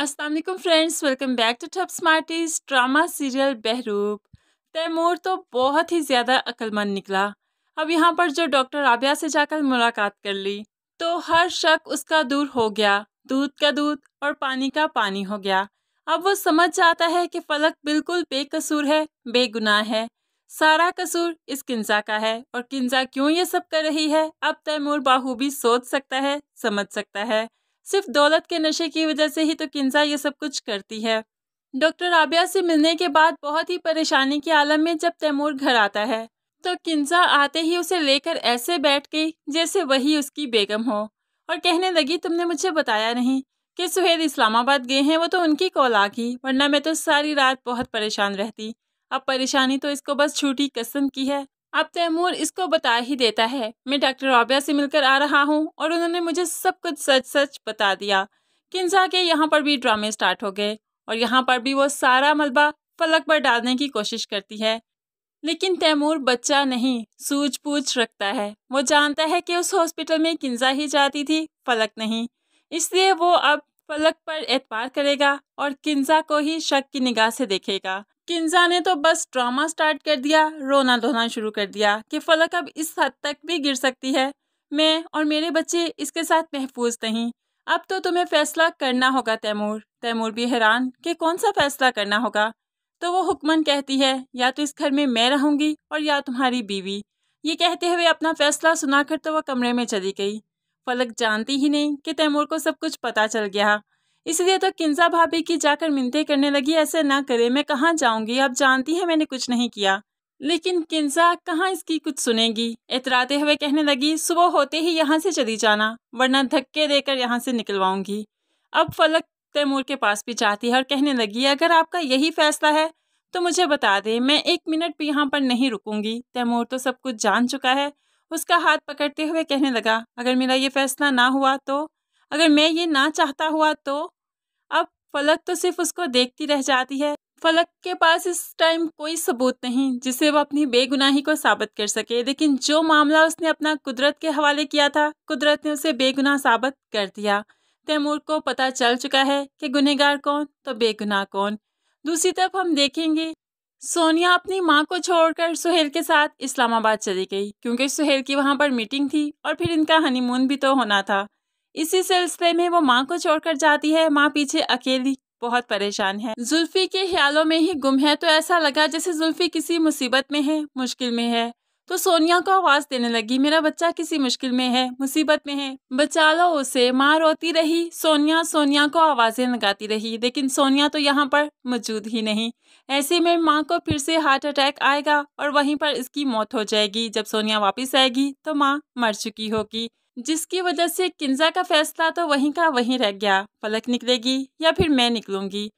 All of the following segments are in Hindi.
Aslam friends welcome back to tap smarties drama serial Behroop Taimur तो बहुत ही ज़्यादा अक्लमंद निकला अब यहाँ पर जो डॉक्टर आबिया से जाकर मुलाकात कर ली तो हर शक उसका दूर हो गया दूध का दूध और पानी का पानी हो गया अब वो समझ जाता है कि फलक बिल्कुल बेकसूर है बेगुनाह है सारा कसूर इस किन्जा का है और किन्जा क्यों ये सब कर रही है अब तैमूर बाहू भी सोच सकता है समझ सकता है सिर्फ दौलत के नशे की वजह से ही तो किन्जा ये सब कुछ करती है डॉक्टर आबिया से मिलने के बाद बहुत ही परेशानी के आलम में जब तैमूर घर आता है तो किन्जा आते ही उसे लेकर ऐसे बैठ गई जैसे वही उसकी बेगम हो और कहने लगी तुमने मुझे बताया नहीं कि सुहेल इस्लामाबाद गए हैं वो तो उनकी कॉल आ गई वरना मैं तो सारी रात बहुत परेशान रहती अब परेशानी तो इसको बस छूटी कसम की है अब तैमूर इसको बता ही देता है मैं डॉक्टर राबिया से मिलकर आ रहा हूँ और उन्होंने मुझे सब कुछ सच सच बता दिया किन्जा के यहाँ पर भी ड्रामे स्टार्ट हो गए और यहाँ पर भी वो सारा मलबा फलक पर डालने की कोशिश करती है लेकिन तैमूर बच्चा नहीं पूछ रखता है वो जानता है कि उस हॉस्पिटल में किन्जा ही जाती थी फलक नहीं इसलिए वो अब फलक पर एतबार करेगा और किन्जा को ही शक की निगाह से देखेगा किन्जा ने तो बस ड्रामा स्टार्ट कर दिया रोना धोना शुरू कर दिया कि फलक अब इस हद तक भी गिर सकती है मैं और मेरे बच्चे इसके साथ महफूज नहीं अब तो तुम्हें फ़ैसला करना होगा तैमूर तैमूर भी हैरान कि कौन सा फ़ैसला करना होगा तो वो हुक्मन कहती है या तो इस घर में मैं रहूँगी और या तुम्हारी बीवी ये कहते हुए अपना फ़ैसला सुनाकर तो वह कमरे में चली गई फलक जानती ही नहीं कि तैमूर को सब कुछ पता चल गया इसलिए तो किंजा भाभी की जाकर मिनते करने लगी ऐसे ना करे मैं कहाँ जाऊंगी आप जानती है मैंने कुछ नहीं किया लेकिन किंजा कहाँ इसकी कुछ सुनेगी एतराते हुए कहने लगी सुबह होते ही यहाँ से चली जाना वरना धक्के देकर यहाँ से निकलवाऊंगी अब फलक तैमूर के पास भी जाती है और कहने लगी अगर आपका यही फैसला है तो मुझे बता दे मैं एक मिनट भी यहाँ पर नहीं रुकूंगी तैमूर तो सब कुछ जान चुका है उसका हाथ पकड़ते हुए कहने लगा अगर मेरा ये फैसला ना हुआ तो अगर मैं ये ना चाहता हुआ तो फलक तो सिर्फ उसको देखती रह जाती है फलक के पास इस टाइम कोई सबूत नहीं जिसे वो अपनी बेगुनाही को साबित कर सके लेकिन जो मामला उसने अपना कुदरत के हवाले किया था कुदरत ने उसे बेगुनाह साबित कर दिया तैमूर को पता चल चुका है कि गुनहगार कौन तो बेगुनाह कौन दूसरी तरफ हम देखेंगे सोनिया अपनी माँ को छोड़कर सुहेल के साथ इस्लामाबाद चली गई क्योंकि सुहेल की वहाँ पर मीटिंग थी और फिर इनका हनीमून भी तो होना था इसी सिलसिले में वो माँ को छोड़कर जाती है माँ पीछे अकेली बहुत परेशान है जुल्फी के ख्यालों में ही गुम है तो ऐसा लगा जैसे जुल्फी किसी मुसीबत में है मुश्किल में है तो सोनिया को आवाज देने लगी मेरा बच्चा किसी मुश्किल में है मुसीबत में है बचा लो उसे माँ रोती रही सोनिया सोनिया को आवाजें लगाती रही लेकिन सोनिया तो यहाँ पर मौजूद ही नहीं ऐसे में माँ को फिर से हार्ट अटैक आएगा और वहीं पर इसकी मौत हो जाएगी जब सोनिया वापस आएगी तो माँ मर चुकी होगी जिसकी वजह से किन्जा का फैसला तो वहीं का वहीं रह गया पलक निकलेगी या फिर मैं निकलूंगी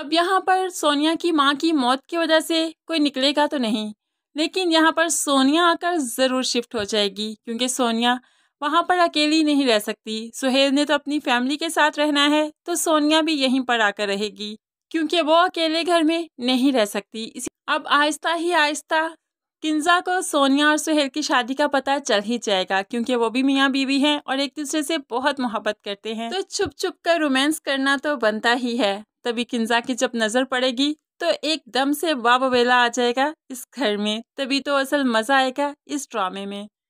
अब यहाँ पर सोनिया की माँ की मौत की वजह से कोई निकलेगा तो नहीं लेकिन यहाँ पर सोनिया आकर ज़रूर शिफ्ट हो जाएगी क्योंकि सोनिया वहाँ पर अकेली नहीं रह सकती सुहेल ने तो अपनी फैमिली के साथ रहना है तो सोनिया भी यहीं पर आकर रहेगी क्योंकि वो अकेले घर में नहीं रह सकती अब आहिस्ता ही आहिस्ता किंजा को सोनिया और सुहेल की शादी का पता चल ही जाएगा क्योंकि वो भी मियाँ बीवी हैं और एक दूसरे से बहुत मोहब्बत करते हैं तो छुप छुप कर रोमांस करना तो बनता ही है तभी किंजा की जब नज़र पड़ेगी तो एकदम से वाबवेला आ जाएगा इस घर में तभी तो असल मज़ा आएगा इस ड्रामे में